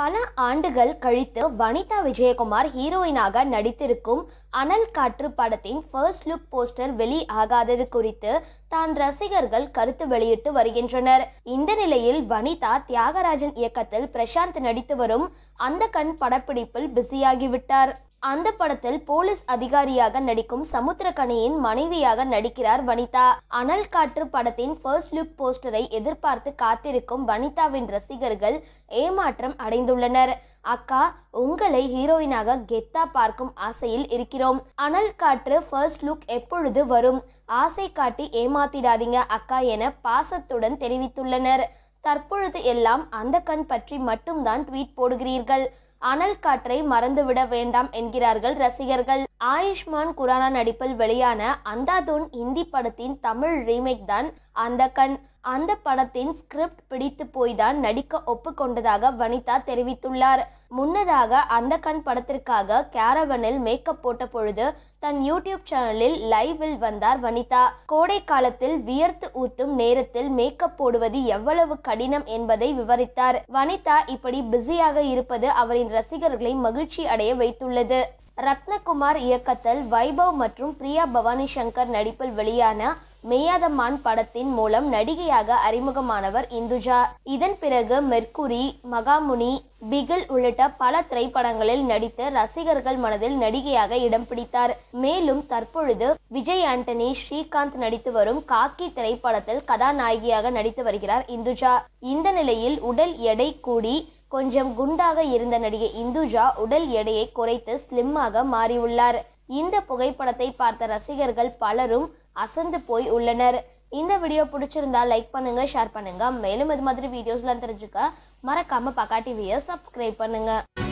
பல ஆண்டுகள் கழித்து வனிதா விஜயகுமார் ஹீரோயினாக நடித்திருக்கும் அனல் காற்று படத்தின் ஃபர்ஸ்ட் லுக் போஸ்டர் வெளியாகாதது குறித்து தான் ரசிகர்கள் கருத்து வெளியிட்டு வருகின்றனர் இந்த நிலையில் வனிதா தியாகராஜன் இயக்கத்தில் பிரசாந்த் நடித்து வரும் அந்த கண் படப்பிடிப்பில் பிஸியாகிவிட்டார் அந்த படத்தில் போலீஸ் அதிகாரியாக நடிக்கும் சமுத்திரகனியின் மனைவியாக நடிக்கிறார் வனிதா அனல் காற்று படத்தின் ஃபர்ஸ்ட் லுக் போஸ்டரை எதிர்பார்த்து காத்திருக்கும் வனிதாவின் ரசிகர்கள் ஏமாற்றம் அடைந்துள்ளனர் அக்கா உங்களை ஹீரோயினாக கெத்தா பார்க்கும் ஆசையில் இருக்கிறோம் அனல் காற்று ஃபர்ஸ்ட் லுக் எப்பொழுது வரும் ஆசை காட்டி ஏமாத்திடாதீங்க அக்கா என பாசத்துடன் தெரிவித்துள்ளனர் தற்பொழுது எல்லாம் அந்த கண் பற்றி மட்டும்தான் ட்வீட் போடுகிறீர்கள் அனல் காற்றை மறந்துவிட வேண்டாம் என்கிறார்கள் ரசிகர்கள் ஆயுஷ்மான் குரானா நடிப்பில் வெளியான அந்தாதுன் இந்தி படத்தின் தமிழ் ரீமேக் தான் அந்த கண் அந்த படத்தின் ஸ்கிரிப்ட் பிடித்து போய் தான் நடிக்க ஒப்புக்கொண்டதாக வனிதா தெரிவித்துள்ளார் முன்னதாக அந்த கண் படத்திற்காக கேரவனில் மேக்கப் போட்ட பொழுது தன் யூடியூப் சேனலில் லைவில் வந்தார் வனிதா கோடை காலத்தில் வியர்த்து ஊத்தும் நேரத்தில் மேக்கப் போடுவது எவ்வளவு கடினம் என்பதை விவரித்தார் வனிதா இப்படி பிஸியாக இருப்பது அவரின் ரசிகர்களை மகிழ்ச்சி அடைய வைத்துள்ளது ரத்னகுமார் இயக்கத்தில் வைபவ் மற்றும் பிரியா பவானி சங்கர் நடிப்பில் வெளியான மெய்யாதமான் படத்தின் மூலம் நடிகையாக அறிமுகமானவர் இந்துஜா இதன் பிறகு மெர்க்குரி மகாமுனி பிகில் உள்ளிட்ட பல திரைப்படங்களில் நடித்து ரசிகர்கள் மனதில் நடிகையாக இடம் பிடித்தார் மேலும் தற்பொழுது விஜய் ஆண்டனி ஸ்ரீகாந்த் நடித்து வரும் காக்கி திரைப்படத்தில் கதாநாயகியாக நடித்து வருகிறார் இந்துஜா இந்த நிலையில் உடல் எடை கூடி கொஞ்சம் குண்டாக இருந்த நடிகை இந்துஜா உடல் எடையை குறைத்து ஸ்லிம்மாக மாறியுள்ளார் இந்த புகைப்படத்தை பார்த்த ரசிகர்கள் பலரும் அசந்து போய் உள்ளனர் இந்த வீடியோ பிடிச்சிருந்தா லைக் பண்ணுங்க ஷேர் பண்ணுங்க மேலும் இது மாதிரி வீடியோஸ்லாம் தெரிஞ்சுக்க மறக்காம பக்கா டிவியை சப்ஸ்கிரைப் பண்ணுங்க